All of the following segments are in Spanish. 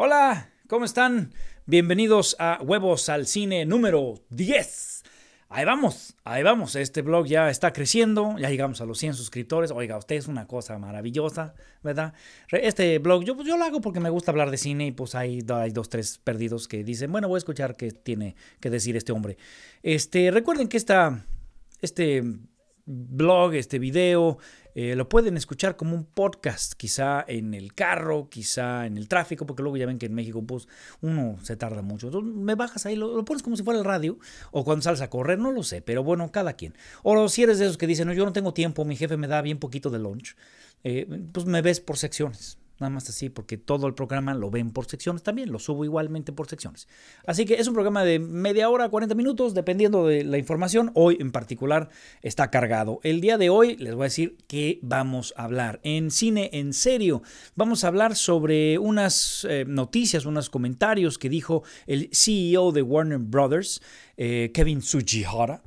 Hola, ¿cómo están? Bienvenidos a Huevos al Cine número 10. Ahí vamos, ahí vamos. Este blog ya está creciendo, ya llegamos a los 100 suscriptores. Oiga, usted es una cosa maravillosa, ¿verdad? Este blog pues, yo, lo hago porque me gusta hablar de cine y pues hay, hay dos, tres perdidos que dicen, bueno, voy a escuchar qué tiene que decir este hombre. Este, recuerden que esta, este blog, este video, eh, lo pueden escuchar como un podcast, quizá en el carro, quizá en el tráfico, porque luego ya ven que en México pues, uno se tarda mucho. Entonces me bajas ahí, lo, pones como si fuera el radio, o cuando sales a correr, no lo sé, pero bueno, cada quien. O si eres de esos que dicen, no, yo no tengo tiempo, mi jefe me da bien poquito de lunch, eh, pues me ves por secciones. Nada más así, porque todo el programa lo ven por secciones también, lo subo igualmente por secciones. Así que es un programa de media hora, 40 minutos, dependiendo de la información. Hoy en particular está cargado. El día de hoy les voy a decir qué vamos a hablar. En cine en serio, vamos a hablar sobre unas eh, noticias, unos comentarios que dijo el CEO de Warner Brothers, eh, Kevin Tsujihara.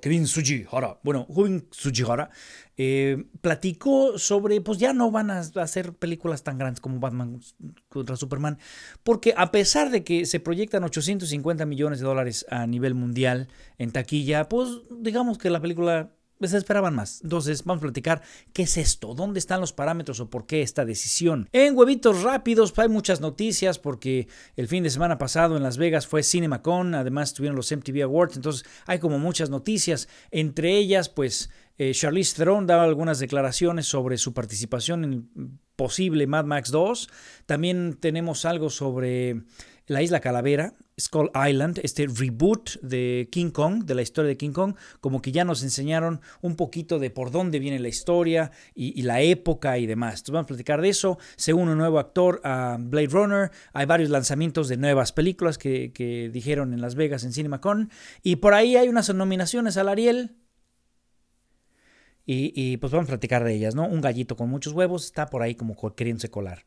Kevin ahora Bueno, Kevin Sujihara platicó sobre, pues ya no van a hacer películas tan grandes como Batman contra Superman, porque a pesar de que se proyectan 850 millones de dólares a nivel mundial en taquilla, pues digamos que la película pues esperaban más. Entonces, vamos a platicar qué es esto, dónde están los parámetros o por qué esta decisión. En huevitos rápidos hay muchas noticias porque el fin de semana pasado en Las Vegas fue CinemaCon, además tuvieron los MTV Awards, entonces hay como muchas noticias, entre ellas pues eh, Charlize Theron daba algunas declaraciones sobre su participación en el posible Mad Max 2. También tenemos algo sobre la Isla Calavera, Skull Island, este reboot de King Kong, de la historia de King Kong, como que ya nos enseñaron un poquito de por dónde viene la historia y, la época y demás. Entonces vamos a platicar de eso. Se un nuevo actor a Blade Runner. Hay varios lanzamientos de nuevas películas que, que dijeron en Las Vegas en CinemaCon. Y por ahí hay unas nominaciones al Ariel y, pues vamos a platicar de ellas, ¿no? Un gallito con muchos huevos está por ahí como queriéndose colar.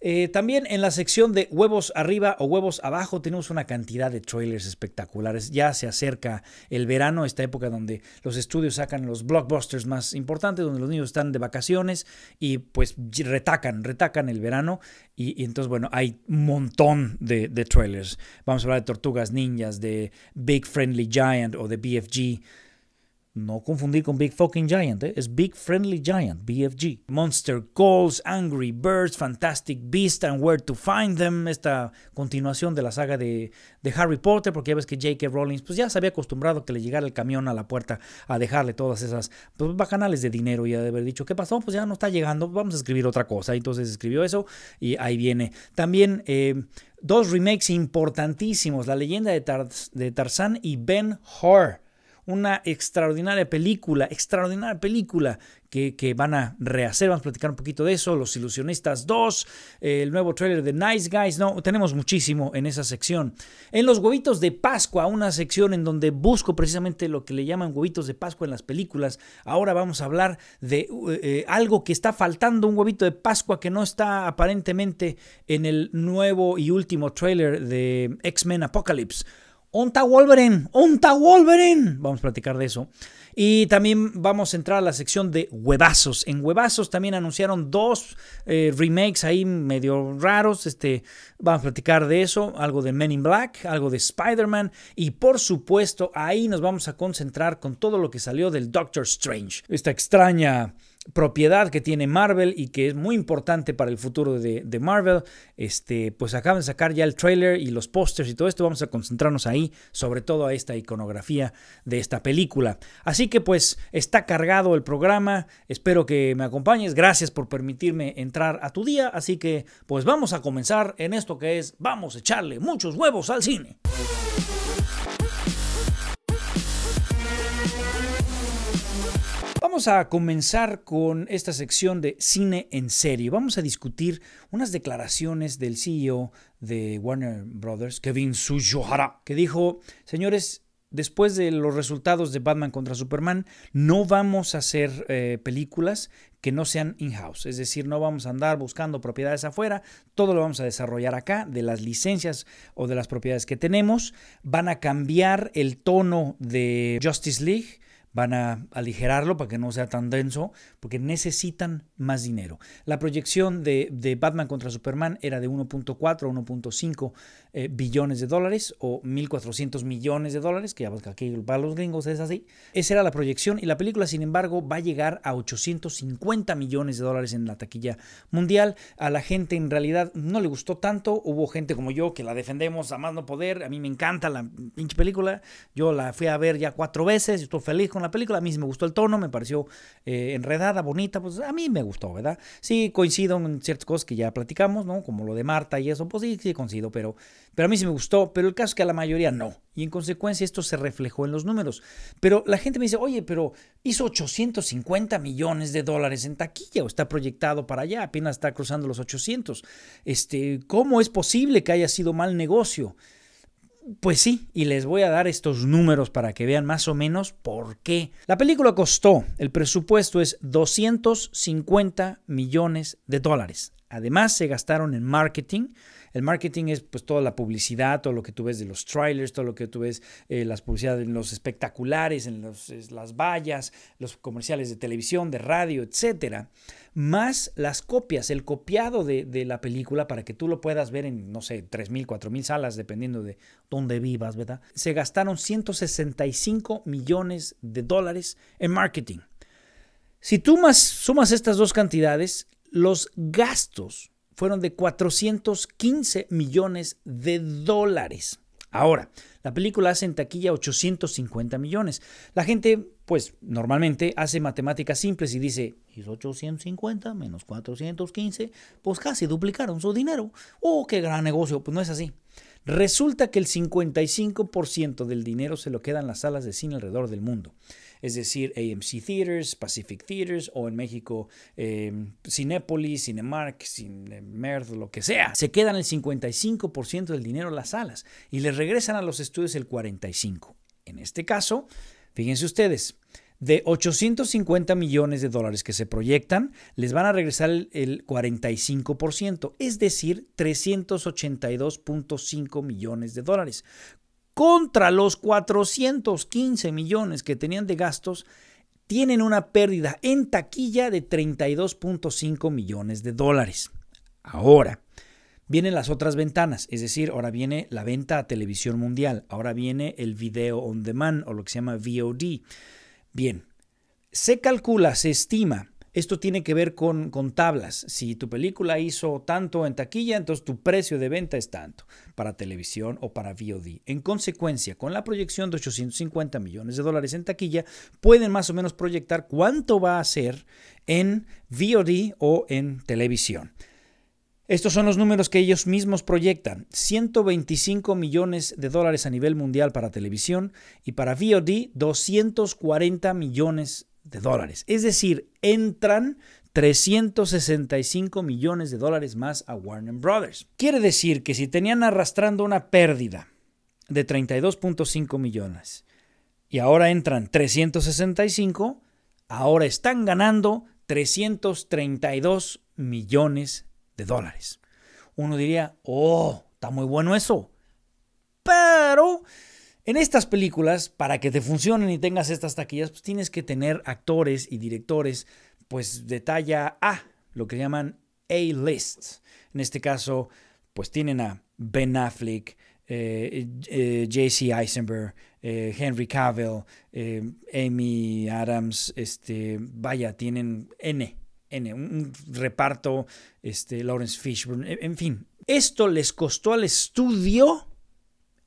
Eh, también en la sección de huevos arriba o huevos abajo tenemos una cantidad de trailers espectaculares. Ya se acerca el verano, esta época donde los estudios sacan los blockbusters más importantes, donde los niños están de vacaciones y pues retacan, retacan el verano. Y, entonces, bueno, hay un montón de, de trailers. Vamos a hablar de Tortugas Ninjas, de Big Friendly Giant o de BFG. No confundir con Big Fucking Giant, ¿eh? es Big Friendly Giant, BFG. Monster Calls, Angry Birds, Fantastic Beasts and Where to Find Them, esta continuación de la saga de, Harry Potter, porque ya ves que J.K. Rowling pues ya se había acostumbrado que le llegara el camión a la puerta a dejarle todas esas pues, bacanales de dinero y de haber dicho, ¿qué pasó? Pues ya no está llegando, vamos a escribir otra cosa. Entonces escribió eso y ahí viene. También... Eh, dos remakes importantísimos, La leyenda de, de Tarzán y Ben Hur una extraordinaria película, extraordinaria película que, van a rehacer. Vamos a platicar un poquito de eso. Los Ilusionistas 2, eh, el nuevo trailer de Nice Guys. No, tenemos muchísimo en esa sección. En los huevitos de Pascua, una sección en donde busco precisamente lo que le llaman huevitos de Pascua en las películas. Ahora vamos a hablar de eh, eh, algo que está faltando, un huevito de Pascua que no está aparentemente en el nuevo y último trailer de X-Men Apocalypse. Onta Wolverine, Onta Wolverine. Vamos a platicar de eso. Y también vamos a entrar a la sección de huevazos. En huevazos también anunciaron dos eh, remakes ahí medio raros. Este, vamos a platicar de eso. Algo de Men in Black, algo de Spider-Man. Y por supuesto, ahí nos vamos a concentrar con todo lo que salió del Doctor Strange. Esta extraña propiedad que tiene Marvel y que es muy importante para el futuro de, Marvel, este, pues acaban de sacar ya el trailer y los pósters y todo esto, vamos a concentrarnos ahí, sobre todo a esta iconografía de esta película. Así que pues está cargado el programa, espero que me acompañes, gracias por permitirme entrar a tu día, así que pues vamos a comenzar en esto que es, vamos a echarle muchos huevos al cine. Vamos a comenzar con esta sección de cine en serio. Vamos a discutir unas declaraciones del CEO de Warner Brothers, Kevin Sujohara, que dijo, señores, después de los resultados de Batman contra Superman, no vamos a hacer eh, películas que no sean in-house. Es decir, no vamos a andar buscando propiedades afuera, todo lo vamos a desarrollar acá, de las licencias o de las propiedades que tenemos. Van a cambiar el tono de Justice League van a aligerarlo para que no sea tan denso, porque necesitan más dinero. La proyección de, Batman contra Superman era de 1.4 a 1.5 eh, billones de dólares o 1.400 millones de dólares, que ya para los gringos es así. Esa era la proyección y la película, sin embargo, va a llegar a 850 millones de dólares en la taquilla mundial. A la gente en realidad no le gustó tanto, hubo gente como yo que la defendemos a más no poder, a mí me encanta la pinche película, yo la fui a ver ya cuatro veces, estoy feliz con la película. A mí sí me gustó el tono, me pareció eh, enredada, bonita, pues a mí me gustó, ¿verdad? Sí coincido en ciertas cosas que ya platicamos, ¿no? Como lo de Marta y eso, pues sí, sí coincido, pero, pero a mí sí me gustó, pero el caso es que a la mayoría no. Y en consecuencia esto se reflejó en los números. Pero la gente me dice, oye, pero hizo 850 millones de dólares en taquilla o está proyectado para allá, apenas está cruzando los 800. Este, ¿Cómo es posible que haya sido mal negocio? Pues sí, y les voy a dar estos números para que vean más o menos por qué. La película costó, el presupuesto es 250 millones de dólares. Además, se gastaron en marketing, el marketing es pues toda la publicidad, todo lo que tú ves de los trailers, todo lo que tú ves, eh, las publicidades en los espectaculares, en las vallas, los comerciales de televisión, de radio, etcétera, más las copias, el copiado de, de la película para que tú lo puedas ver en, no sé, 3.000, 4.000 salas, dependiendo de dónde vivas, ¿verdad? Se gastaron 165 millones de dólares en marketing. Si tú más sumas estas dos cantidades, los gastos fueron de 415 millones de dólares. Ahora, la película hace en taquilla 850 millones. La gente, pues normalmente hace matemáticas simples y dice, es 850 menos 415, pues casi duplicaron su dinero. ¡Oh, qué gran negocio! Pues no es así. Resulta que el 55% del dinero se lo en las salas de cine alrededor del mundo es decir, AMC Theaters, Pacific Theaters o en México Cinepolis, em, Cinépolis, Cinemark, Cinemerd, lo que sea. Se quedan el 55% del dinero en las salas y les regresan a los estudios el 45%. En este caso, fíjense ustedes, de 850 millones de dólares que se proyectan, les van a regresar el 45%, es decir, 382.5 millones de dólares, contra los 415 millones que tenían de gastos, tienen una pérdida en taquilla de 32.5 millones de dólares. Ahora, vienen las otras ventanas, es decir, ahora viene la venta a televisión mundial, ahora viene el video on demand o lo que se llama VOD. Bien, se calcula, se estima esto tiene que ver con, tablas. Si tu película hizo tanto en taquilla, entonces tu precio de venta es tanto para televisión o para VOD. En consecuencia, con la proyección de 850 millones de dólares en taquilla, pueden más o menos proyectar cuánto va a ser en VOD o en televisión. Estos son los números que ellos mismos proyectan. 125 millones de dólares a nivel mundial para televisión y para VOD 240 millones de dólares. Es decir, entran 365 millones de dólares más a Warner Brothers. Quiere decir que si tenían arrastrando una pérdida de 32.5 millones y ahora entran 365, ahora están ganando 332 millones de dólares. Uno diría, oh, está muy bueno eso. Pero en estas películas, para que te funcionen y tengas estas taquillas, pues tienes que tener actores y directores, pues de talla A, lo que llaman A-list. En este caso, pues tienen a Ben Affleck, eh, eh, J.C. Eisenberg, eh, Henry Cavill, Amy Adams, este, vaya, tienen N, N, un, reparto, este, Lawrence Fishburne, en fin. Esto les costó al estudio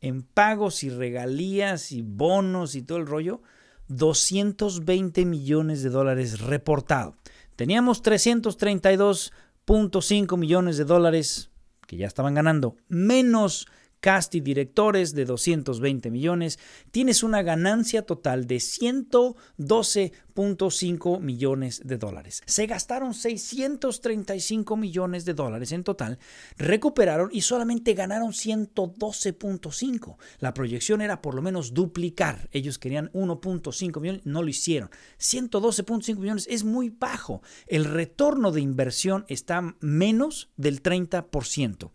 en pagos y regalías y bonos y todo el rollo, 220 millones de dólares reportado. Teníamos 332.5 millones de dólares que ya estaban ganando, menos cast y directores de 220 millones, tienes una ganancia total de 112.5 millones de dólares. Se gastaron 635 millones de dólares en total, recuperaron y solamente ganaron 112.5. La proyección era por lo menos duplicar. Ellos querían 1.5 millones, no lo hicieron. 112.5 millones es muy bajo. El retorno de inversión está menos del 30%.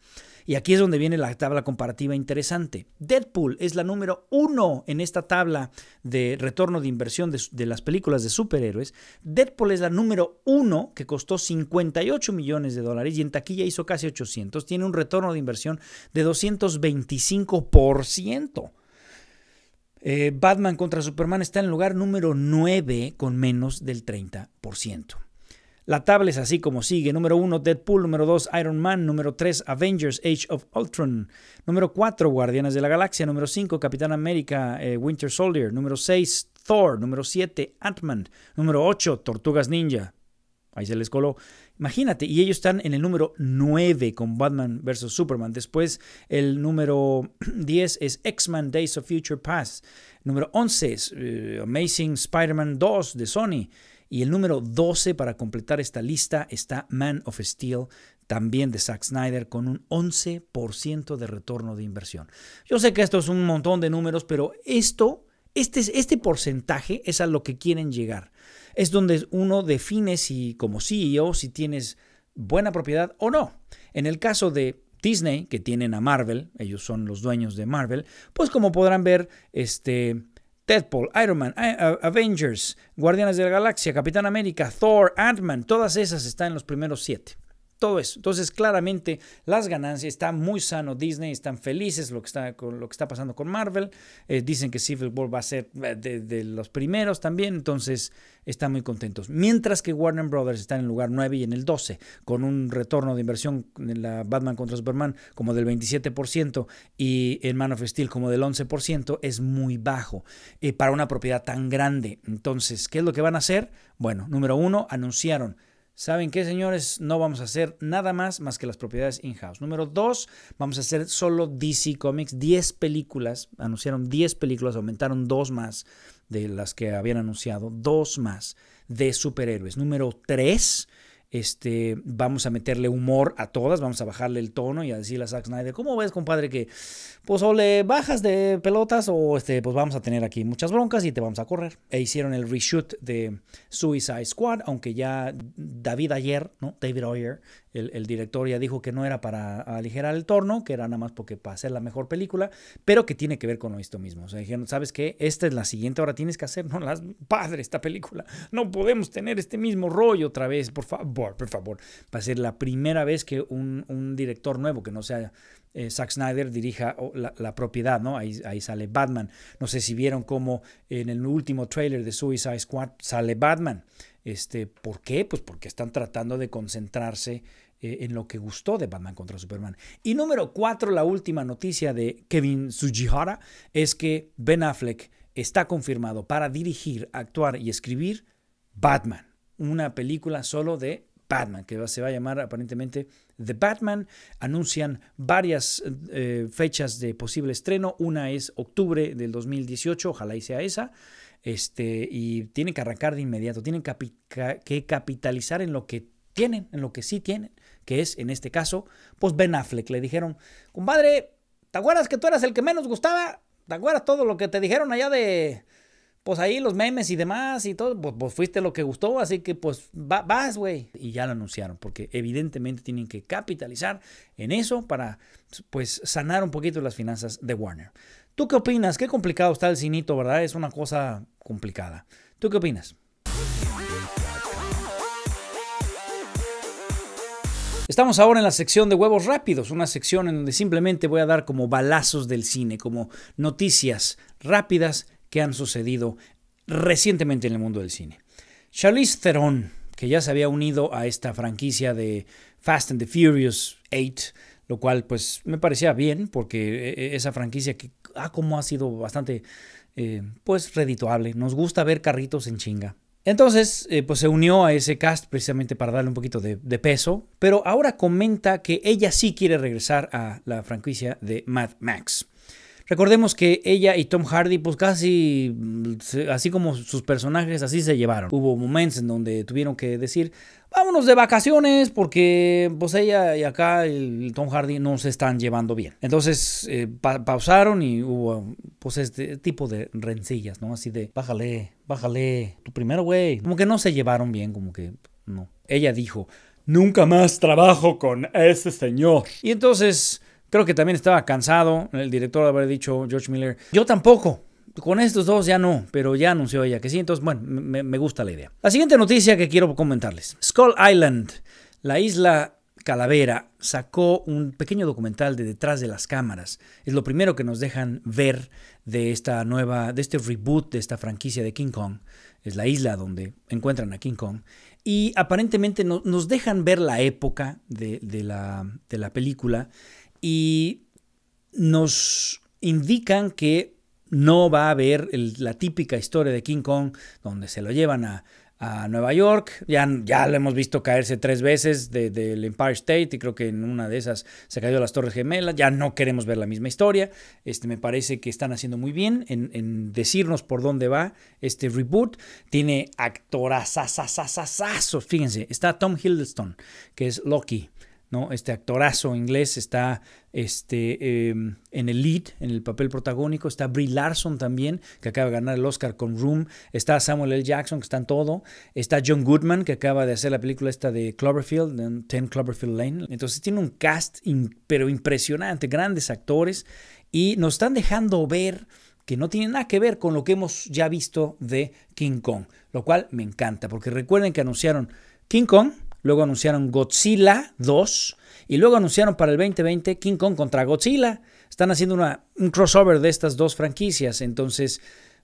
Y aquí es donde viene la tabla comparativa interesante. Deadpool es la número uno en esta tabla de retorno de inversión de, las películas de superhéroes. Deadpool es la número uno que costó 58 millones de dólares y en taquilla hizo casi 800. Tiene un retorno de inversión de 225%. Eh, Batman contra Superman está en el lugar número 9 con menos del 30%. La tabla es así como sigue. Número 1, Deadpool. Número 2, Iron Man. Número 3, Avengers Age of Ultron. Número 4, Guardianes de la Galaxia. Número 5, Capitán América eh, Winter Soldier. Número 6, Thor. Número 7, Ant-Man. Número 8, Tortugas Ninja. Ahí se les coló. Imagínate, y ellos están en el número 9 con Batman vs. Superman. Después el número 10 es X-Men Days of Future Past. Número 11 es eh, Amazing Spider-Man 2 de Sony. Y el número 12 para completar esta lista está Man of Steel, también de Zack Snyder, con un 11% de retorno de inversión. Yo sé que esto es un montón de números, pero esto, este, este porcentaje es a lo que quieren llegar. Es donde uno define si, como CEO, si tienes buena propiedad o no. En el caso de Disney, que tienen a Marvel, ellos son los dueños de Marvel, pues como podrán ver, este Deadpool, Iron Man, Avengers, Guardianes de la Galaxia, Capitán América, Thor, Ant-Man, todas esas están en los primeros siete todo eso. Entonces, claramente, las ganancias está muy sano. Disney están felices lo que está, con lo que está pasando con Marvel. Eh, dicen que Civil War va a ser eh, de, los primeros también. Entonces, están muy contentos. Mientras que Warner Brothers está en el lugar 9 y en el 12, con un retorno de inversión en la Batman contra Superman como del 27% y en Man of Steel como del 11%, es muy bajo eh, para una propiedad tan grande. Entonces, ¿qué es lo que van a hacer? Bueno, número uno, anunciaron ¿Saben qué, señores? No vamos a hacer nada más más que las propiedades in-house. Número dos, vamos a hacer solo DC Comics, 10 películas. Anunciaron 10 películas, aumentaron dos más de las que habían anunciado, dos más de superhéroes. Número tres, este, vamos a meterle humor a todas, vamos a bajarle el tono y a decirle a Zack Snyder, ¿cómo ves, compadre? Que pues o le bajas de pelotas o este, pues vamos a tener aquí muchas broncas y te vamos a correr. E hicieron el reshoot de Suicide Squad, aunque ya David ayer, ¿no? David Ayer el, el director, ya dijo que no era para aligerar el torno, que era nada más porque para hacer la mejor película, pero que tiene que ver con esto mismo. O sea, dijeron, ¿sabes qué? Esta es la siguiente, ahora tienes que hacer, no, las padre esta película. No podemos tener este mismo rollo otra vez, por favor por favor, va a ser la primera vez que un, director nuevo, que no sea eh, Zack Snyder, dirija la, propiedad, ¿no? Ahí, sale Batman. No sé si vieron cómo en el último trailer de Suicide Squad sale Batman. Este, ¿Por qué? Pues porque están tratando de concentrarse eh, en lo que gustó de Batman contra Superman. Y número cuatro, la última noticia de Kevin Sujihara es que Ben Affleck está confirmado para dirigir, actuar y escribir Batman, una película solo de Batman, que se va a llamar aparentemente The Batman. Anuncian varias eh, fechas de posible estreno. Una es octubre del 2018, ojalá y sea esa. Este, y tienen que arrancar de inmediato, tienen que capitalizar en lo que tienen, en lo que sí tienen, que es en este caso, pues Ben Affleck. Le dijeron, compadre, ¿te acuerdas que tú eras el que menos gustaba? ¿Te acuerdas todo lo que te dijeron allá de, pues ahí los memes y demás y todo, pues, pues fuiste lo que gustó, así que pues vas, güey. Y ya lo anunciaron, porque evidentemente tienen que capitalizar en eso para pues sanar un poquito las finanzas de Warner. ¿Tú qué opinas? Qué complicado está el cinito, ¿verdad? Es una cosa complicada. ¿Tú qué opinas? Estamos ahora en la sección de huevos rápidos, una sección en donde simplemente voy a dar como balazos del cine, como noticias rápidas que han sucedido recientemente en el mundo del cine. Charlize Theron, que ya se había unido a esta franquicia de Fast and the Furious 8, lo cual pues me parecía bien porque eh, eh, esa franquicia que ah, como ha sido bastante eh, pues redituable, nos gusta ver carritos en chinga. Entonces, pues se unió a ese cast precisamente para darle un poquito de, peso, pero ahora comenta que ella sí quiere regresar a la franquicia de Mad Max. Recordemos que ella y Tom Hardy, pues casi, así como sus personajes, así se llevaron. Hubo momentos en donde tuvieron que decir, vámonos de vacaciones porque pues ella y acá el Tom Hardy no se están llevando bien. Entonces eh, pausaron y hubo pues este tipo de rencillas, ¿no? Así de, bájale, bájale, tu primero güey. Como que no se llevaron bien, como que no. Ella dijo, nunca más trabajo con ese señor. Y entonces... Creo que también estaba cansado el director de haber dicho George Miller. Yo tampoco. Con estos dos ya no, pero ya anunció ella que sí. Entonces, bueno, me, gusta la idea. La siguiente noticia que quiero comentarles. Skull Island, la isla Calavera sacó un pequeño documental de detrás de las cámaras. Es lo primero que nos dejan ver de esta nueva, de este reboot de esta franquicia de King Kong. Es la isla donde encuentran a King Kong. Y aparentemente nos dejan ver la época de la película y nos indican que no va a haber la típica historia de King Kong donde se lo llevan a, a Nueva York. Ya, ya lo hemos visto caerse tres veces del Empire State y creo que en una de esas se cayó las Torres Gemelas. Ya no queremos ver la misma historia. Este, me parece que están haciendo muy bien en, en decirnos por dónde va este reboot. Tiene actorazazazazazazos. Fíjense, está Tom Hiddleston, que es Loki. ¿no? Este actorazo inglés está este, em, en el lead, en el papel protagónico. Está Brie Larson también, que acaba de ganar el Oscar con Room. Está Samuel L. Jackson, que está en todo. Está John Goodman, que acaba de hacer la película esta de Cloverfield, 10 Cloverfield Lane. Entonces tiene un cast, pero impresionante, grandes actores. Y nos están dejando ver que no tiene nada que ver con lo que hemos ya visto de King Kong, lo cual me encanta, porque recuerden que anunciaron King Kong, luego anunciaron Godzilla 2 y luego anunciaron para el 2020 King Kong contra Godzilla. Están haciendo una, un crossover de estas dos franquicias, entonces...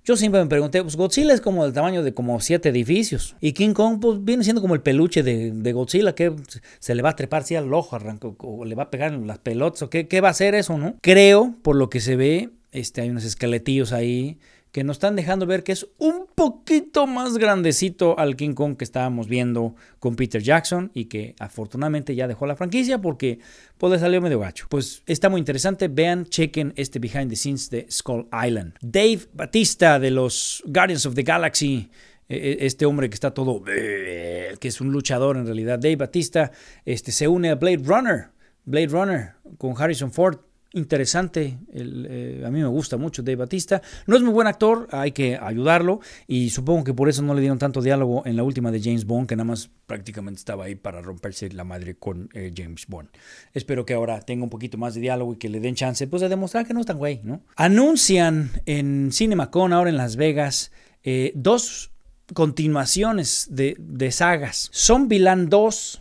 Yo siempre me pregunté, pues Godzilla es como del tamaño de como siete edificios. Y King Kong pues, viene siendo como el peluche de, Godzilla que se le va a trepar si al ojo, arrancó o le va a pegar las pelotas, o qué, va a hacer eso, ¿no? Creo, por lo que se ve, este, hay unos esqueletillos ahí que nos están dejando ver que es un poquito más grandecito al King Kong que estábamos viendo con Peter Jackson y que afortunadamente ya dejó la franquicia porque puede le salió medio gacho. Pues está muy interesante, vean, chequen este behind the scenes de Skull Island. Dave Batista de los Guardians of the Galaxy e, e, este hombre que está todo, que es un luchador en realidad, Dave Batista, este, se une a Blade Runner, Blade Runner con Harrison Ford interesante. Eh, a mí me gusta mucho Dave Batista. No es muy buen actor, hay que ayudarlo. Y supongo que por eso no le dieron tanto diálogo en la última de James Bond, que nada más prácticamente estaba ahí para romperse la madre con eh, James Bond. Espero que ahora tenga un poquito más de diálogo y que le den chance, pues, de demostrar que no es tan güey, ¿no? Anuncian en CinemaCon, ahora en Las Vegas, eh, dos continuaciones de, de sagas. Zombieland 2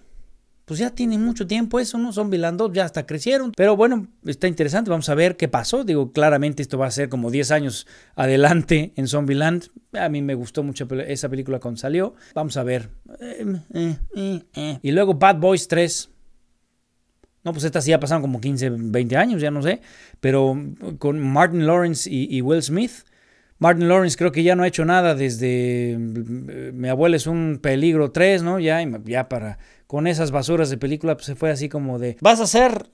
pues ya tiene mucho tiempo eso, ¿no? Zombieland 2 ya hasta crecieron. Pero bueno, está interesante, vamos a ver qué pasó. Digo, claramente esto va a ser como 10 años adelante en Zombieland. A mí me gustó mucho esa película cuando salió. Vamos a ver. Eh, eh, eh, y luego Bad Boys 3. No, pues estas ya pasaron como 15, 20 años, ya no sé. Pero con Martin Lawrence y, Will Smith. Martin Lawrence creo que ya no ha hecho nada desde Mi abuela es un peligro 3, ¿no? Ya, ya para con esas basuras de película, pues, se fue así como de, vas a ser,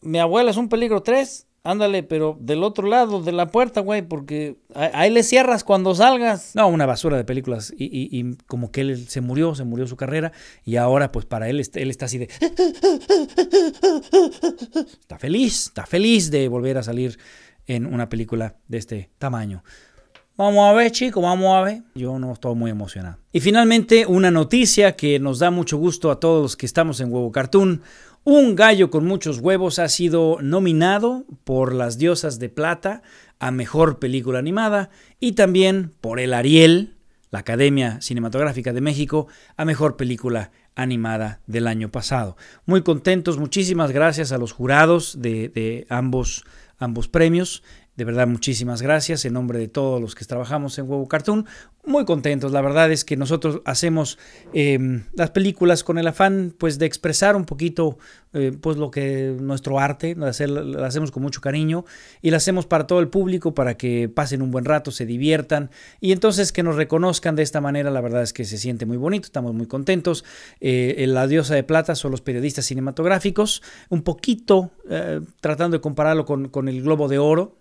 mi abuela es un peligro 3, ándale, pero del otro lado de la puerta, güey, porque ahí le cierras cuando salgas. No, una basura de películas y, como que él se murió, se murió su carrera y ahora pues para él, él está así de... Está feliz, está feliz de volver a salir en una película de este tamaño. Vamos a ver, chicos, vamos a ver. Yo no estoy muy emocionado. Y finalmente, una noticia que nos da mucho gusto a todos los que estamos en Huevo Cartoon. Un gallo con muchos huevos ha sido nominado por las diosas de plata a mejor película animada y también por el Ariel, la Academia Cinematográfica de México, a mejor película animada del año pasado. Muy contentos, muchísimas gracias a los jurados de, ambos ambos premios. De verdad, muchísimas gracias en nombre de todos los que trabajamos en Huevo Cartoon. Muy contentos, la verdad es que nosotros hacemos em, las películas con el afán pues de expresar un poquito eh, pues lo que nuestro arte, lo, hacemos con mucho cariño y lo hacemos para todo el público, para que pasen un buen rato, se diviertan y entonces que nos reconozcan de esta manera, la verdad es que se siente muy bonito, estamos muy contentos. Eh, la diosa de plata son los periodistas cinematográficos, un poquito eh, tratando de compararlo con el Globo de Oro,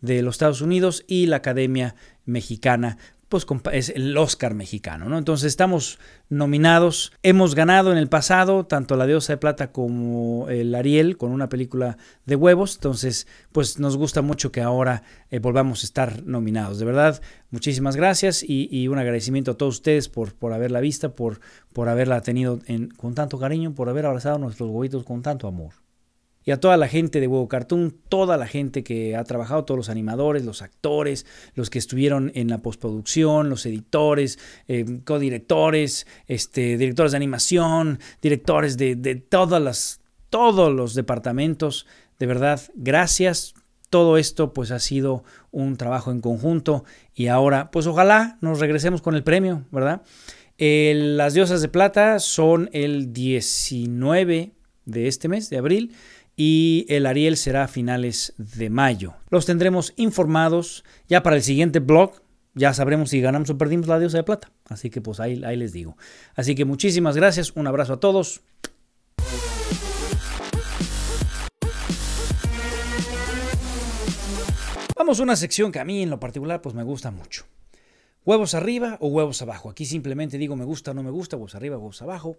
de los Estados Unidos y la Academia Mexicana pues es el Oscar mexicano, ¿no? Entonces estamos nominados, hemos ganado en el pasado tanto La Diosa de Plata como El Ariel con una película de huevos, entonces pues nos gusta mucho que ahora eh, volvamos a estar nominados. De verdad, muchísimas gracias y, un agradecimiento a todos ustedes por, por haberla vista, por, por haberla tenido en, con tanto cariño, por haber abrazado nuestros huevitos con tanto amor y a toda la gente de Huevo Cartoon, toda la gente que ha trabajado, todos los animadores, los actores, los que estuvieron en la postproducción, los editores, eh, codirectores, este, directores de animación, directores de, todas todos los departamentos. De verdad, gracias. Todo esto pues ha sido un trabajo en conjunto y ahora pues ojalá nos regresemos con el premio, ¿verdad? las diosas de plata son el 19 de este mes, de abril y el Ariel será a finales de mayo. Los tendremos informados ya para el siguiente blog. Ya sabremos si ganamos o perdimos la diosa de plata. Así que pues ahí, ahí les digo. Así que muchísimas gracias. Un abrazo a todos. Vamos a una sección que a mí en lo particular pues me gusta mucho. Huevos arriba o huevos abajo. Aquí simplemente digo me gusta o no me gusta, huevos arriba, huevos abajo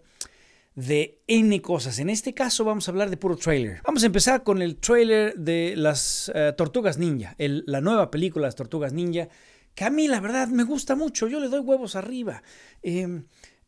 de N cosas. En este caso vamos a hablar de puro trailer. Vamos a empezar con el trailer de las eh, Tortugas Ninja, la nueva película Las Tortugas Ninja, que a mí la verdad me gusta mucho, yo le doy huevos arriba. Em,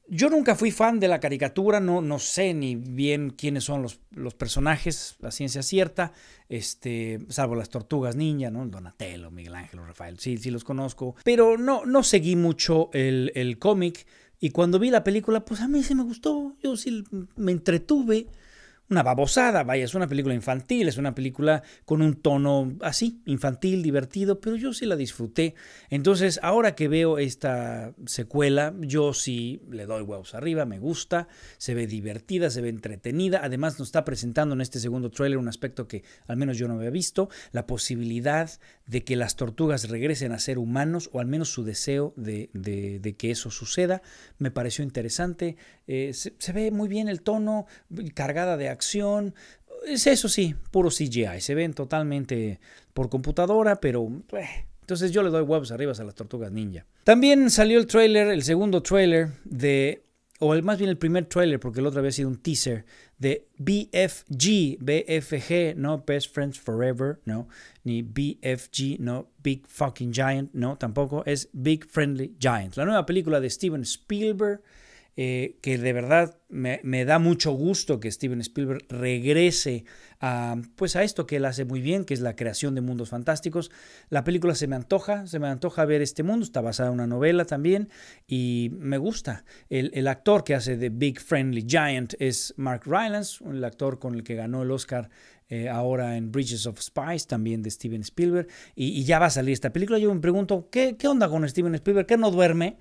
yo nunca fui fan de la caricatura, no, no sé ni bien quiénes son los, personajes, la ciencia cierta, este, salvo las tortugas ninja, ¿no? Donatello, Miguel Ángel, Rafael, sí, sí los conozco, pero no, no seguí mucho el, el cómic. Y cuando vi la película, pues a mí sí me gustó, yo sí me entretuve, una babosada, vaya, es una película infantil, es una película con un tono así, infantil, divertido, pero yo sí la disfruté. Entonces, ahora que veo esta secuela, yo sí le doy huevos arriba, me gusta, se ve divertida, se ve entretenida, además nos está presentando en este segundo trailer un aspecto que al menos yo no había visto, la posibilidad de que las tortugas regresen a ser humanos, o al menos su deseo de, que eso suceda, me pareció interesante, eh, se ve muy bien el tono, cargada de acción. Es eso sí, puro CGI. Se ven totalmente por computadora, pero... Eh, entonces yo le doy huevos arriba a las tortugas ninja. También salió el trailer, el segundo trailer de... O el, más bien el primer trailer, porque el otro había sido un teaser de BFG, BFG, no Best Friends Forever, no, ni BFG, no Big Fucking Giant, no, tampoco, es Big Friendly Giant, la nueva película de Steven Spielberg, eh, que de verdad me, da mucho gusto que Steven Spielberg regrese a, pues a esto que él hace muy bien, que es la creación de mundos fantásticos. La película se me antoja, se me antoja ver este mundo, está basada en una novela también y me gusta. El, actor que hace de Big Friendly Giant es Mark Rylance, el actor con el que ganó el Oscar eh, ahora en Bridges of Spies, también de Steven Spielberg, y, ya va a salir esta película. Yo me pregunto, ¿qué, qué onda con Steven Spielberg? ¿Qué no duerme?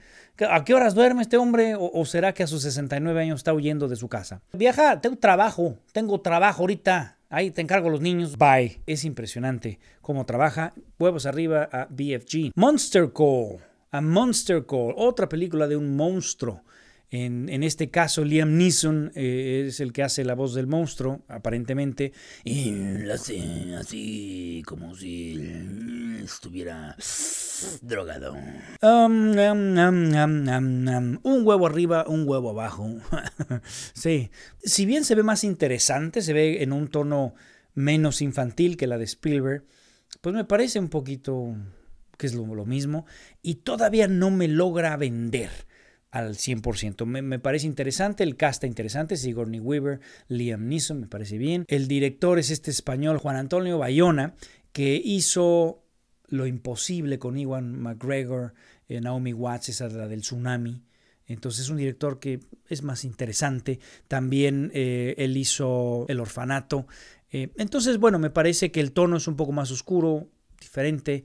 ¿A qué horas duerme este hombre? ¿O, o será que a sus 69 años está huyendo de su casa? Viaja, tengo trabajo, tengo trabajo ahorita. Ahí te encargo los niños. Bye. Es impresionante cómo trabaja. Huevos arriba a BFG. Monster Call. A Monster Call. Otra película de un monstruo en, este caso, Liam Neeson eh, es el que hace la voz del monstruo, aparentemente, y la hace así como si estuviera drogado. un huevo arriba, un huevo abajo. sí, si bien se ve más interesante, se ve en un tono menos infantil que la de Spielberg, pues me parece un poquito que es lo mismo y todavía no me logra vender al 100%. Me, me, parece interesante, el cast está interesante, Sigourney Weaver, Liam Neeson, me parece bien. El director es este español, Juan Antonio Bayona, que hizo lo imposible con Iwan McGregor, eh, Naomi Watts, esa la del tsunami. Entonces es un director que es más interesante. También eh, él hizo El Orfanato. Eh, entonces, bueno, me parece que el tono es un poco más oscuro, diferente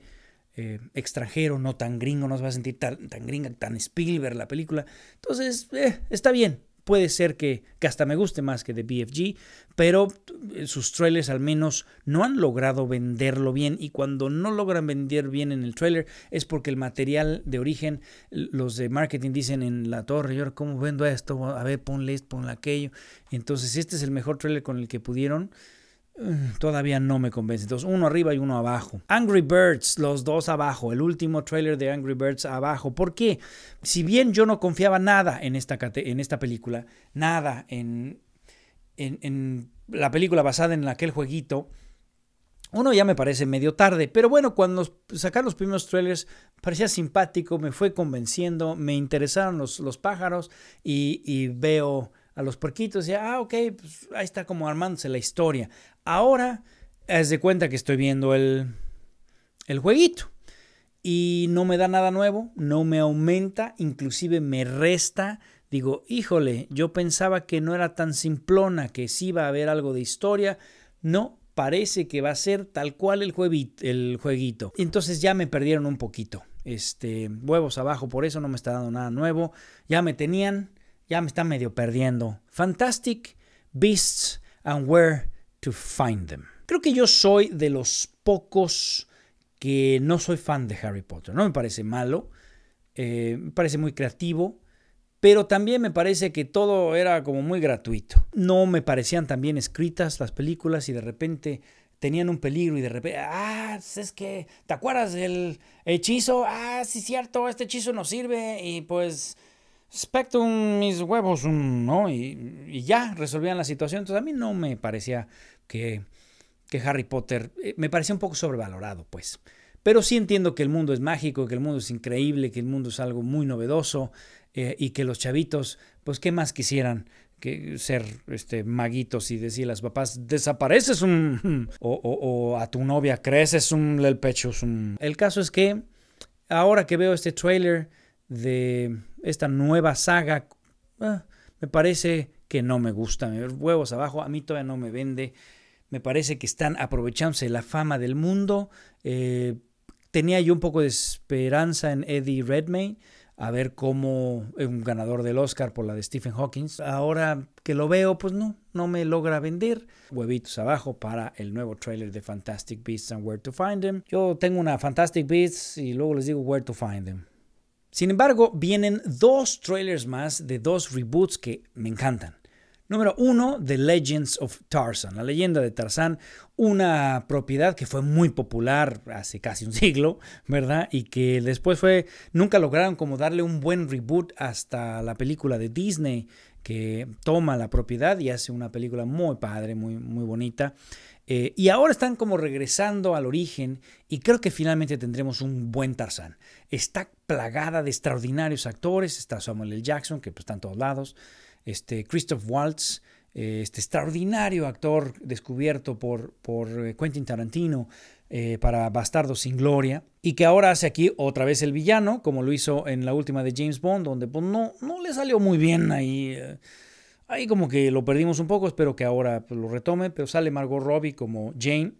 eh, extranjero, no tan gringo, no se va a sentir tan, tan gringa, tan Spielberg la película. Entonces, eh, está bien. Puede ser que, hasta me guste más que de BFG, pero eh, sus trailers al menos no han logrado venderlo bien y cuando no logran vender bien en el trailer es porque el material de origen, los de marketing dicen en la torre, yo cómo vendo esto, a ver, ponle esto, ponle aquello. Entonces este es el mejor trailer con el que pudieron todavía no me convence. Entonces, uno arriba y uno abajo. Angry Birds, los dos abajo. El último trailer de Angry Birds abajo. ¿Por qué? Si bien yo no confiaba nada en esta, en esta película, nada en, en, la película basada en aquel jueguito, uno ya me parece medio tarde, pero bueno, cuando sacaron los primeros trailers parecía simpático, me fue convenciendo, me interesaron los, pájaros y, veo a los porquitos y, ah, ok, pues, ahí está como armándose la historia. Ahora, es de cuenta que estoy viendo el, el jueguito y no me da nada nuevo, no me aumenta, inclusive me resta. Digo, híjole, yo pensaba que no era tan simplona, que sí iba a haber algo de historia. No, parece que va a ser tal cual el, jueguito, Entonces ya me perdieron un poquito. Este, huevos abajo, por eso no me está dando nada nuevo. Ya me tenían, ya me están medio perdiendo. Fantastic Beasts and Where to find them. Creo que yo soy de los pocos que no soy fan de Harry Potter. No me parece malo, eh, me parece muy creativo, pero también me parece que todo era como muy gratuito. No me parecían tan bien escritas las películas y de repente tenían un peligro y de repente, ah, es que, ¿te acuerdas del hechizo? Ah, sí, cierto, este hechizo no sirve y pues Spectrum, mis huevos, ¿no? Y, ya resolvían la situación. Entonces a mí no me parecía que, que Harry Potter, eh, me parecía un poco sobrevalorado, pues. Pero sí entiendo que el mundo es mágico, que el mundo es increíble, que el mundo es algo muy novedoso eh, y que los chavitos, pues, ¿qué más quisieran? que ser este maguitos y decir a los papás desapareces un o, a tu novia creces un el pecho un el caso es que ahora que veo este trailer de esta nueva saga, ah, me parece que no me gusta. huevos abajo, a mí todavía no me vende. Me parece que están aprovechándose la fama del mundo. Eh, tenía yo un poco de esperanza en Eddie Redmayne, a ver cómo un ganador del Oscar por la de Stephen Hawking. Ahora que lo veo, pues no, no me logra vender. Huevitos abajo para el nuevo trailer de Fantastic Beasts and Where to Find Them. Yo tengo una Fantastic Beasts y luego les digo Where to Find Them. Sin embargo, vienen dos trailers más de dos reboots que me encantan. Número uno, The Legends of Tarzan, la leyenda de Tarzan, una propiedad que fue muy popular hace casi un siglo, ¿verdad? Y que después fue, nunca lograron como darle un buen reboot hasta la película de Disney, que toma la propiedad y hace una película muy padre, muy, muy bonita. Eh, y ahora están como regresando al origen y creo que finalmente tendremos un buen Tarzán. Está plagada de extraordinarios actores. Está Samuel L. Jackson, que pues, está en todos lados. Este, Christoph Waltz, eh, este extraordinario actor descubierto por, por eh, Quentin Tarantino para Bastardo sin Gloria. Y que ahora hace aquí otra vez el villano, como lo hizo en la última de James Bond, donde pues, no, no le salió muy bien ahí Ahí como que lo perdimos un poco, espero que ahora pues, lo retome, pero sale Margot Robbie como Jane,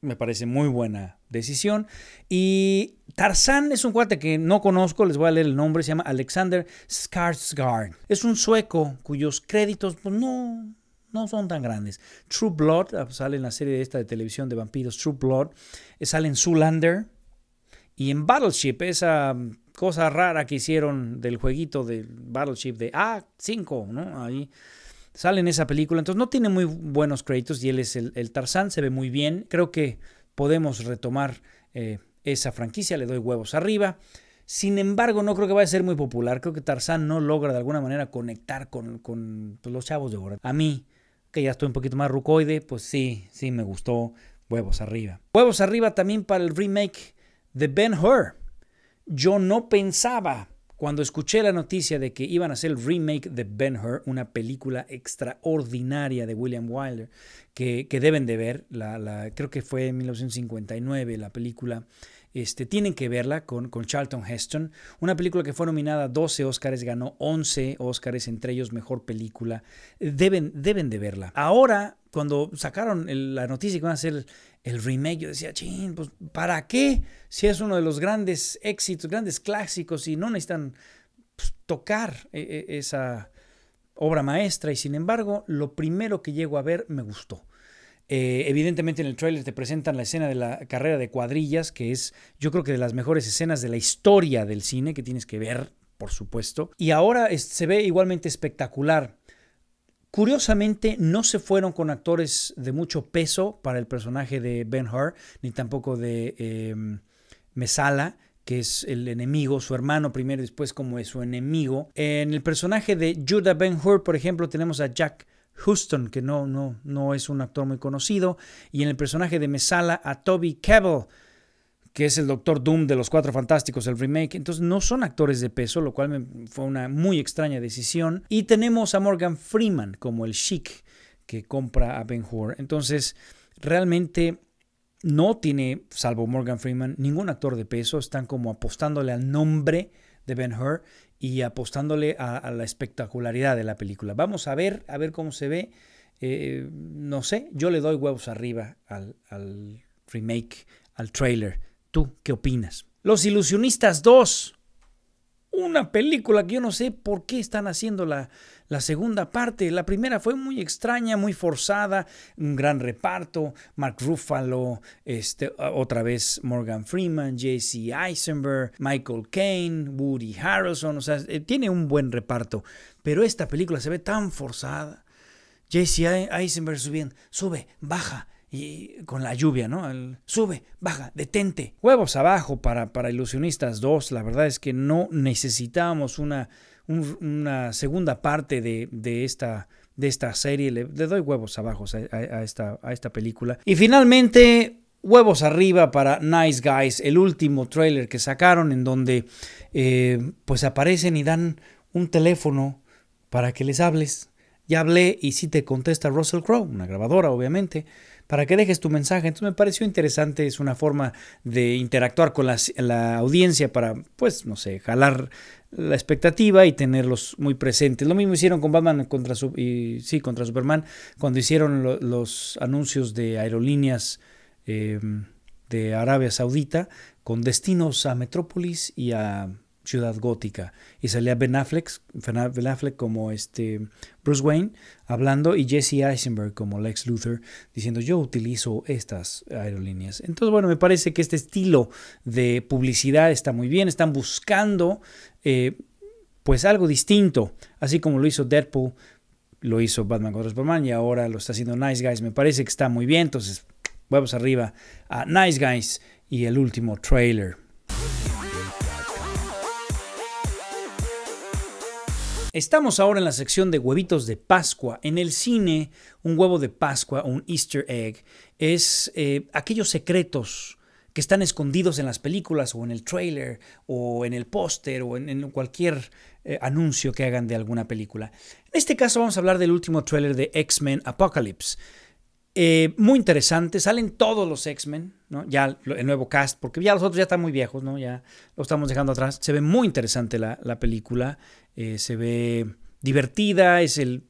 me parece muy buena decisión. Y Tarzan es un cuate que no conozco, les voy a leer el nombre, se llama Alexander Skarsgård. Es un sueco cuyos créditos pues, no, no son tan grandes. True Blood, ah, sale en la serie de esta de televisión de vampiros, True Blood, eh, sale en Zoolander, y en Battleship, esa mm, cosa rara que hicieron del jueguito de Battleship de A5, ah, ¿no? Ahí sale en esa película. Entonces no tiene muy buenos créditos y él es el, el Tarzán, se ve muy bien. Creo que podemos retomar eh, esa franquicia, le doy huevos arriba. Sin embargo, no creo que vaya a ser muy popular. Creo que Tarzán no logra de alguna manera conectar con, pues, los chavos de ahora. A mí, que ya estoy un poquito más rucoide, pues sí, sí me gustó. Huevos arriba. Huevos arriba también para el remake The Ben Hur. Yo no pensaba cuando escuché la noticia de que iban a hacer el remake de Ben Hur, una película extraordinaria de William Wilder, que, deben de ver, la, creo que fue en 1959 la película, este, tienen que verla con, Charlton Heston, una película que fue nominada a 12 Oscars, ganó 11 Oscars, entre ellos Mejor Película, deben, deben de verla. Ahora, cuando sacaron la noticia que van a hacer el remake, yo decía, ching, pues ¿para qué? Si es uno de los grandes éxitos, grandes clásicos y no necesitan pues, tocar eh, eh, esa obra maestra. Y sin embargo, lo primero que llego a ver me gustó. Eh, evidentemente en el trailer te presentan la escena de la carrera de cuadrillas, que es yo creo que de las mejores escenas de la historia del cine que tienes que ver, por supuesto. Y ahora se ve igualmente espectacular. Curiosamente, no se fueron con actores de mucho peso para el personaje de Ben Hur, ni tampoco de em, Mesala, que es el enemigo, su hermano primero y después como es su enemigo. En el personaje de Judah Ben Hur, por ejemplo, tenemos a Jack Houston, que no, no, no es un actor muy conocido, y en el personaje de Mesala a Toby Cabell que es el Doctor Doom de los Cuatro Fantásticos, el remake. Entonces no son actores de peso, lo cual me, fue una muy extraña decisión. Y tenemos a Morgan Freeman como el chic que compra a Ben Hur. Entonces realmente no tiene, salvo Morgan Freeman, ningún actor de peso. Están como apostándole al nombre de Ben Hur y apostándole a, la espectacularidad de la película. Vamos a ver, a ver cómo se ve. Eh, no sé, yo le doy huevos arriba al remake, al trailer ¿Tú qué opinas? Los Ilusionistas 2. Una película que yo no sé por qué están haciendo la, segunda parte. La primera fue muy extraña, muy forzada, un gran reparto, Mark Ruffalo, este, otra vez Morgan Freeman, J.C. Eisenberg, Michael Caine, Woody Harrelson, o sea, eh, tiene un buen reparto, pero esta película se ve tan forzada. J.C. Eisenberg sube, baja, y con la lluvia, ¿no? sube, baja, detente. Huevos abajo para, para Ilusionistas 2. La verdad es que no necesitamos una, una segunda parte de, esta, de esta serie. Le, doy huevos abajo a, esta, a esta película. Y finalmente, huevos arriba para Nice Guys, el último trailer que sacaron en donde eh, pues aparecen y dan un teléfono para que les hables. Ya hablé y sí te contesta Russell Crowe, una grabadora obviamente para que dejes tu mensaje. Entonces me pareció interesante, es una forma de interactuar con la, audiencia para, pues, no sé, jalar la expectativa y tenerlos muy presentes. Lo mismo hicieron con Batman contra, y, sí, contra Superman cuando hicieron los anuncios de aerolíneas em, de Arabia Saudita con destinos a Metrópolis y a ciudad gótica. Y salía Ben Affleck, como este Bruce Wayne hablando y Jesse Eisenberg como Lex Luthor diciendo yo utilizo estas aerolíneas. Entonces, bueno, me parece que este estilo de publicidad está muy bien, están buscando eh, pues algo distinto, así como lo hizo Deadpool, lo hizo Batman contra Superman y ahora lo está haciendo Nice Guys. Me parece que está muy bien, entonces vamos arriba a Nice Guys y el último trailer. Estamos ahora en la sección de huevitos de Pascua. En el cine, un huevo de Pascua, un Easter egg, es eh, aquellos secretos que están escondidos en las películas o en el trailer o en el póster o en, cualquier eh, anuncio que hagan de alguna película. En este caso vamos a hablar del último trailer de X-Men Apocalypse. Eh, muy interesante, salen todos los X-Men, ya el nuevo cast, porque ya los otros ya están muy viejos, ¿no? ya lo estamos dejando atrás. Se ve muy interesante la película. Eh, se ve divertida, es el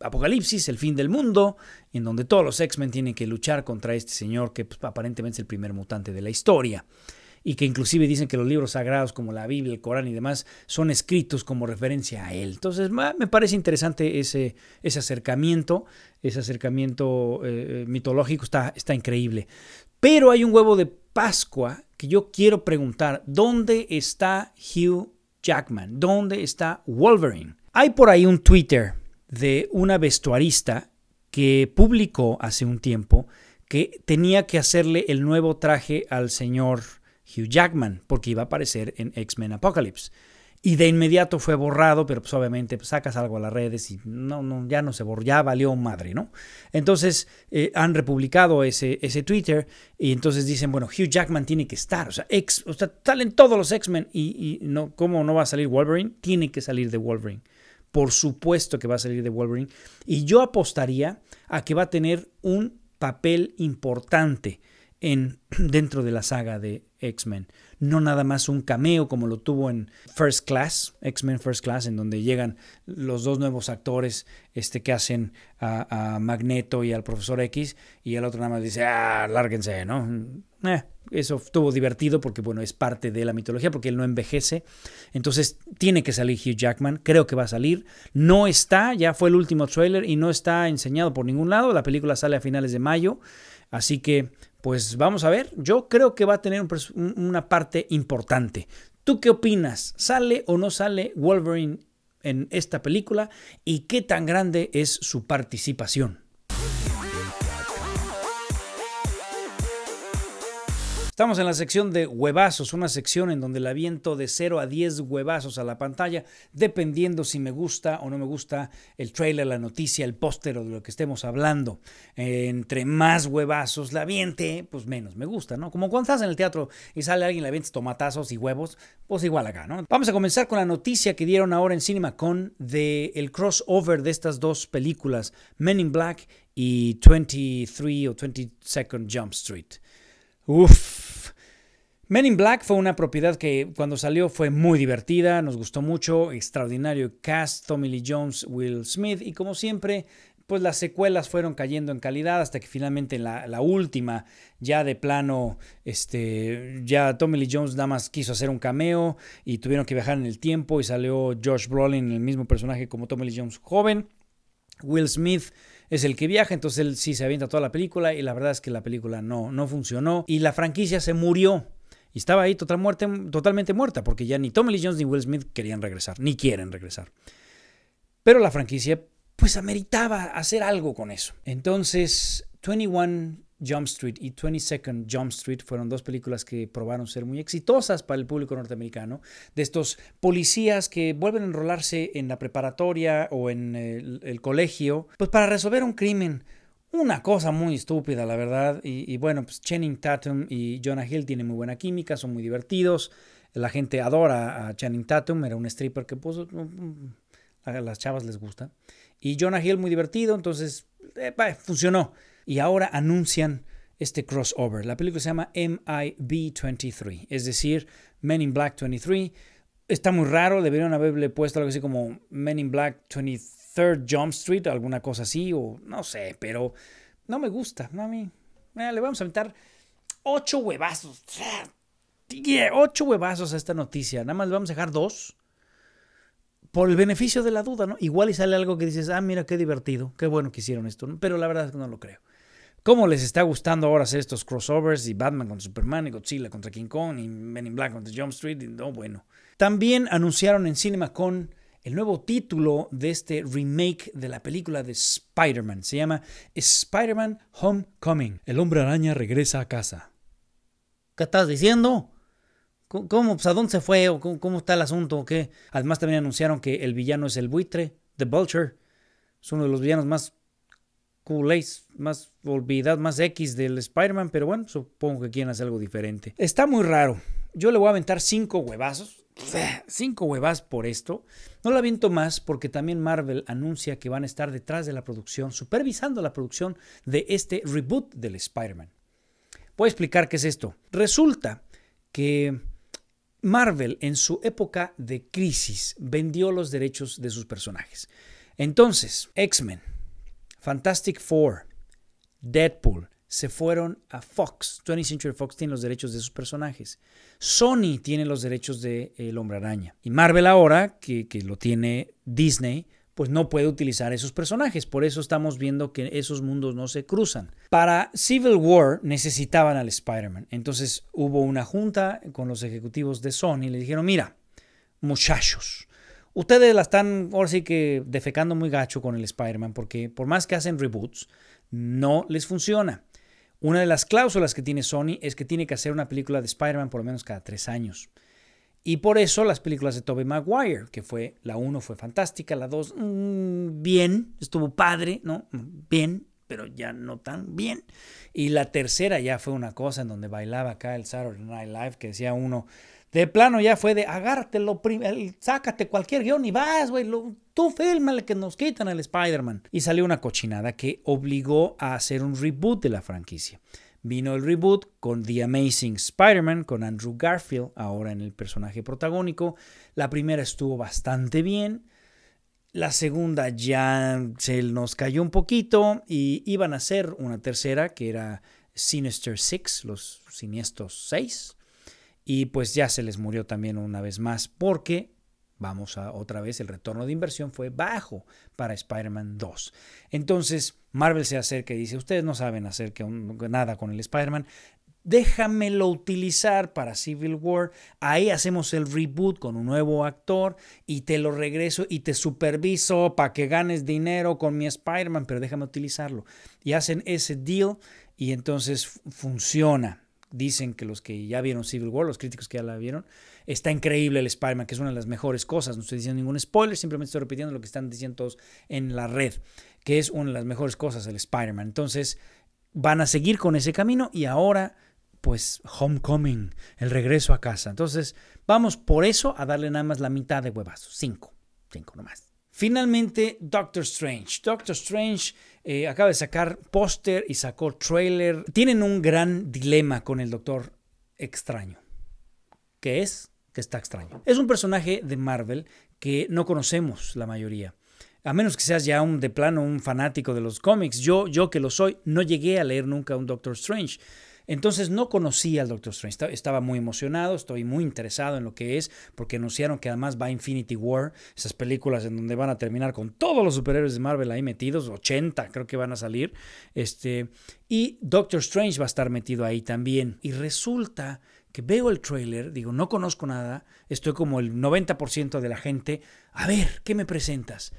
apocalipsis, el fin del mundo, en donde todos los X-Men tienen que luchar contra este señor que pues, aparentemente es el primer mutante de la historia y que inclusive dicen que los libros sagrados como la Biblia, el Corán y demás son escritos como referencia a él. Entonces me parece interesante ese, ese acercamiento, ese acercamiento eh, eh, mitológico está, está increíble. Pero hay un huevo de Pascua que yo quiero preguntar, ¿dónde está Hugh Jackman? ¿Dónde está Wolverine? Hay por ahí un Twitter de una vestuarista que publicó hace un tiempo que tenía que hacerle el nuevo traje al señor Hugh Jackman porque iba a aparecer en X-Men Apocalypse. Y de inmediato fue borrado, pero pues obviamente pues, sacas algo a las redes y no, no, ya no se borró, ya valió madre, ¿no? Entonces eh, han republicado ese, ese Twitter y entonces dicen, bueno, Hugh Jackman tiene que estar, o sea, ex, o salen todos los X-Men y, y, no, ¿cómo no va a salir Wolverine? Tiene que salir de Wolverine. Por supuesto que va a salir de Wolverine. Y yo apostaría a que va a tener un papel importante dentro de la saga de X-Men. No nada más un cameo como lo tuvo en First Class, X-Men First Class, en donde llegan los dos nuevos actores este, que hacen a, Magneto y al Profesor X, y el otro nada más dice, ah, lárguense, ¿no? Eh, eso estuvo divertido porque, bueno, es parte de la mitología, porque él no envejece. Entonces, tiene que salir Hugh Jackman, creo que va a salir. No está, ya fue el último trailer y no está enseñado por ningún lado. La película sale a finales de mayo, así que pues vamos a ver, yo creo que va a tener una parte importante. ¿Tú qué opinas? ¿Sale o no sale Wolverine en esta película? ¿Y qué tan grande es su participación? Estamos en la sección de huevazos, una sección en donde la aviento de 0 a 10 huevazos a la pantalla, dependiendo si me gusta o no me gusta el trailer, la noticia, el póster o de lo que estemos hablando. Eh, entre más huevazos la aviente, pues menos me gusta, ¿no? Como cuando estás en el teatro y sale alguien, le avientes tomatazos y huevos, pues igual acá, ¿no? Vamos a comenzar con la noticia que dieron ahora en CinemaCon de el crossover de estas dos películas, Men in Black y 23 o 22nd Jump Street. Uf, Men in Black fue una propiedad que cuando salió fue muy divertida, nos gustó mucho, extraordinario cast, Tommy Lee Jones, Will Smith y como siempre, pues las secuelas fueron cayendo en calidad hasta que finalmente la, la última, ya de plano, este, ya Tommy Lee Jones nada más quiso hacer un cameo y tuvieron que viajar en el tiempo y salió Josh Brolin, el mismo personaje como Tommy Lee Jones joven. Will Smith es el que viaja, entonces él sí se avienta toda la película y la verdad es que la película no, no funcionó y la franquicia se murió. Y estaba ahí total totalmente muerta, porque ya ni Tommy Lee Jones ni Will Smith querían regresar, ni quieren regresar. Pero la franquicia pues ameritaba hacer algo con eso. Entonces, 21 Jump Street y 22 Jump Street fueron dos películas que probaron ser muy exitosas para el público norteamericano, de estos policías que vuelven a enrolarse en la preparatoria o en el, el colegio, pues para resolver un crimen una cosa muy estúpida, la verdad. Y, bueno, pues Channing Tatum y Jonah Hill tienen muy buena química, son muy divertidos. La gente adora a Channing Tatum, era un stripper que puso... Mm, mm, a las chavas les gusta. Y Jonah Hill muy divertido, entonces eh, funcionó. Y ahora anuncian este crossover. La película se llama MIB23, es decir, Men in Black 23. Está muy raro, deberían haberle puesto algo así como Men in Black 23. Third Jump Street, alguna cosa así, o no sé, pero no me gusta, no a mí. le vamos a meter ocho huevazos. Ocho huevazos a esta noticia. Nada más le vamos a dejar dos. Por el beneficio de la duda, ¿no? Igual y sale algo que dices, ah, mira qué divertido, qué bueno que hicieron esto, pero la verdad es que no lo creo. ¿Cómo les está gustando ahora hacer estos crossovers y Batman contra Superman y Godzilla contra King Kong y Men in Black contra Jump Street? no, bueno. También anunciaron en con el nuevo título de este remake de la película de Spider-Man. Se llama Spider-Man Homecoming. El hombre araña regresa a casa. ¿Qué estás diciendo? ¿Cómo? Pues, ¿A dónde se fue? ¿O cómo, está el asunto? ¿O qué? Además también anunciaron que el villano es el buitre, The Vulture. Es uno de los villanos más culés, más olvidados, más X del Spider-Man. Pero bueno, supongo que quieren hacer algo diferente. Está muy raro yo le voy a aventar cinco huevazos. Cinco huevas por esto. No la viento más porque también Marvel anuncia que van a estar detrás de la producción, supervisando la producción de este reboot del Spider-Man. Voy a explicar qué es esto. Resulta que Marvel en su época de crisis vendió los derechos de sus personajes. Entonces, X-Men, Fantastic Four, Deadpool, se fueron a Fox. 20th Century Fox tiene los derechos de sus personajes. Sony tiene los derechos del eh, Hombre Araña. Y Marvel ahora, que, que lo tiene Disney, pues no puede utilizar esos personajes. Por eso estamos viendo que esos mundos no se cruzan. Para Civil War necesitaban al Spider-Man. Entonces hubo una junta con los ejecutivos de Sony y le dijeron, mira, muchachos, ustedes la están ahora sí que defecando muy gacho con el Spider-Man porque por más que hacen reboots, no les funciona. Una de las cláusulas que tiene Sony es que tiene que hacer una película de Spider-Man por lo menos cada tres años. Y por eso las películas de Tobey Maguire, que fue la uno fue fantástica, la dos mm, bien, estuvo padre, ¿no? Bien, pero ya no tan bien. Y la tercera ya fue una cosa en donde bailaba acá el Saturday Night Live, que decía uno, de plano ya fue de agártelo, sácate cualquier guión y vas, güey, tú fílmale que nos quitan el Spider-Man. Y salió una cochinada que obligó a hacer un reboot de la franquicia. Vino el reboot con The Amazing Spider-Man, con Andrew Garfield, ahora en el personaje protagónico. La primera estuvo bastante bien. La segunda ya se nos cayó un poquito y iban a hacer una tercera que era Sinister Six, los siniestros 6. Y pues ya se les murió también una vez más porque, vamos a otra vez, el retorno de inversión fue bajo para Spider-Man 2. Entonces Marvel se acerca y dice, ustedes no saben hacer que nada con el Spider-Man, déjamelo utilizar para Civil War. Ahí hacemos el reboot con un nuevo actor y te lo regreso y te superviso para que ganes dinero con mi Spider-Man, pero déjame utilizarlo. Y hacen ese deal y entonces funciona dicen que los que ya vieron Civil War, los críticos que ya la vieron, está increíble el Spider-Man, que es una de las mejores cosas. No estoy diciendo ningún spoiler, simplemente estoy repitiendo lo que están diciendo todos en la red, que es una de las mejores cosas el Spider-Man. Entonces, van a seguir con ese camino y ahora pues homecoming, el regreso a casa. Entonces, vamos por eso a darle nada más la mitad de huevazos, cinco, cinco nomás. Finalmente, Doctor Strange. Doctor Strange eh, acaba de sacar póster y sacó trailer. Tienen un gran dilema con el Doctor Extraño, que es que está extraño. Es un personaje de Marvel que no conocemos la mayoría. A menos que seas ya un de plano un fanático de los cómics. Yo, yo que lo soy, no llegué a leer nunca un Doctor Strange. Entonces no conocía al Doctor Strange, estaba muy emocionado, estoy muy interesado en lo que es, porque anunciaron que además va Infinity War, esas películas en donde van a terminar con todos los superhéroes de Marvel ahí metidos, 80 creo que van a salir, este, y Doctor Strange va a estar metido ahí también. Y resulta que veo el trailer, digo, no conozco nada, estoy como el 90% de la gente, a ver, ¿qué me presentas?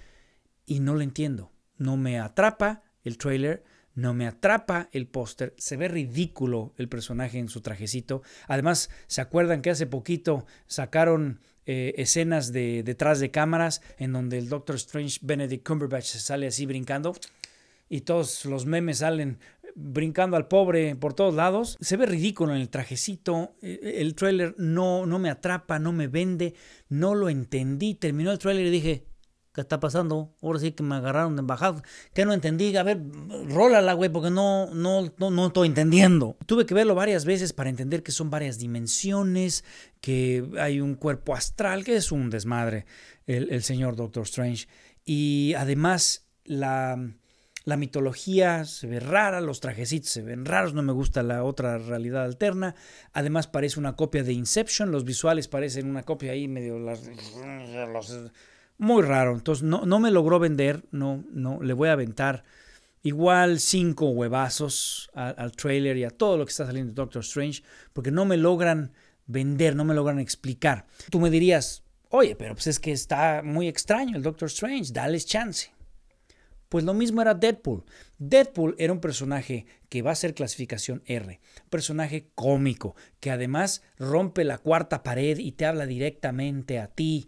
Y no lo entiendo, no me atrapa el trailer, no me atrapa el póster, se ve ridículo el personaje en su trajecito. Además, ¿se acuerdan que hace poquito sacaron eh, escenas de detrás de cámaras en donde el Doctor Strange Benedict Cumberbatch se sale así brincando? Y todos los memes salen brincando al pobre por todos lados. Se ve ridículo en el trajecito. Eh, el tráiler no, no me atrapa, no me vende, no lo entendí. Terminó el tráiler y dije, ¿Qué está pasando? Ahora sí que me agarraron de embajado. ¿Qué no entendí? A ver, rólala, güey, porque no, no, no, no estoy entendiendo. Tuve que verlo varias veces para entender que son varias dimensiones, que hay un cuerpo astral, que es un desmadre, el, señor Doctor Strange. Y además, la, mitología se ve rara, los trajecitos se ven raros, no me gusta la otra realidad alterna. Además parece una copia de Inception, los visuales parecen una copia ahí medio las, muy raro. Entonces no, me logró vender, no, no, le voy a aventar igual cinco huevazos al, trailer y a todo lo que está saliendo de Doctor Strange, porque no me logran vender, no me logran explicar. Tú me dirías, oye, pero pues es que está muy extraño el Doctor Strange, dale chance. Pues lo mismo era Deadpool. Deadpool era un personaje que va a ser clasificación R, personaje cómico, que además rompe la cuarta pared y te habla directamente a ti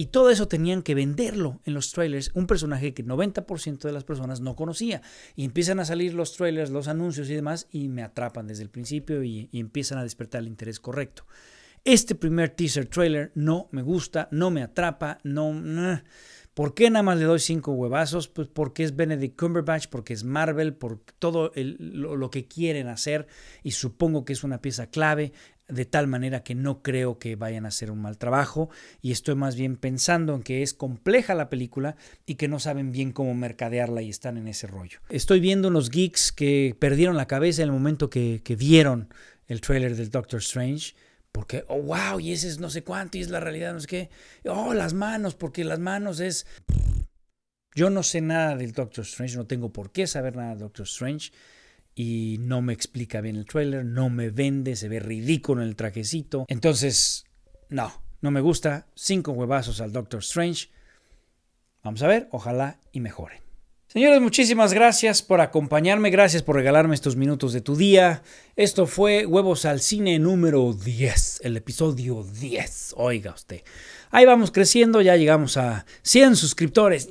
y todo eso tenían que venderlo en los trailers, un personaje que 90% de las personas no conocía. Y empiezan a salir los trailers, los anuncios y demás, y me atrapan desde el principio y, empiezan a despertar el interés correcto. Este primer teaser trailer no me gusta, no me atrapa, no... ¿Por qué nada más le doy cinco huevazos? Pues porque es Benedict Cumberbatch, porque es Marvel, por todo lo, que quieren hacer y supongo que es una pieza clave de tal manera que no creo que vayan a hacer un mal trabajo y estoy más bien pensando en que es compleja la película y que no saben bien cómo mercadearla y están en ese rollo. Estoy viendo unos geeks que perdieron la cabeza en el momento que, vieron el tráiler del Doctor Strange. Porque, oh, wow, y ese es no sé cuánto, y es la realidad, no sé qué. Oh, las manos, porque las manos es... Yo no sé nada del Doctor Strange, no tengo por qué saber nada del Doctor Strange y no me explica bien el trailer, no me vende, se ve ridículo en el trajecito. Entonces, no, no me gusta. Cinco huevazos al Doctor Strange. Vamos a ver, ojalá y mejoren. Señores, muchísimas gracias por acompañarme, gracias por regalarme estos minutos de tu día. Esto fue Huevos al Cine número 10, el episodio 10, oiga usted. Ahí vamos creciendo, ya llegamos a 100 suscriptores.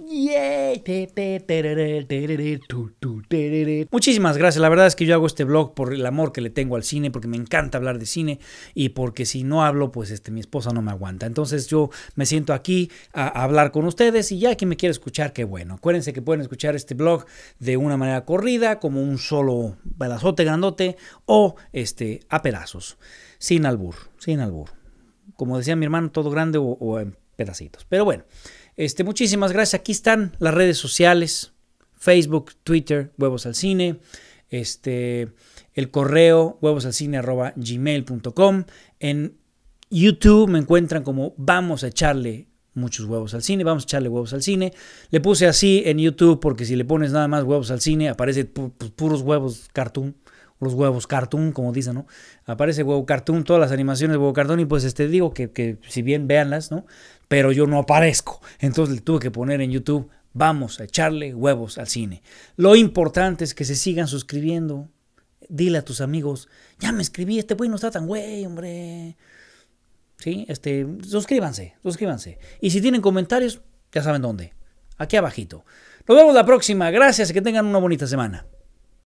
Muchísimas gracias, la verdad es que yo hago este blog por el amor que le tengo al cine, porque me encanta hablar de cine y porque si no hablo, pues este, mi esposa no me aguanta. Entonces yo me siento aquí a hablar con ustedes y ya que me quiere escuchar, qué bueno. Acuérdense que pueden escuchar este blog de una manera corrida, como un solo pedazote grandote o este, a pedazos, sin albur, sin albur. Como decía mi hermano, todo grande o, en pedacitos. Pero bueno, este, muchísimas gracias. Aquí están las redes sociales, Facebook, Twitter, Huevos al Cine, este, el correo gmail.com En YouTube me encuentran como Vamos a echarle muchos huevos al cine, vamos a echarle huevos al cine. Le puse así en YouTube porque si le pones nada más huevos al cine, aparece pues, puros huevos cartoon, los huevos cartoon, como dicen, ¿no? Aparece huevo cartoon, todas las animaciones de huevo cartoon y pues te este, digo que, si bien véanlas, ¿no? Pero yo no aparezco, entonces le tuve que poner en YouTube, vamos a echarle huevos al cine. Lo importante es que se sigan suscribiendo. Dile a tus amigos, ya me escribí, este güey no está tan güey, hombre. ¿sí? Este, suscríbanse, suscríbanse. Y si tienen comentarios, ya saben dónde. Aquí abajito. Nos vemos la próxima. Gracias y que tengan una bonita semana.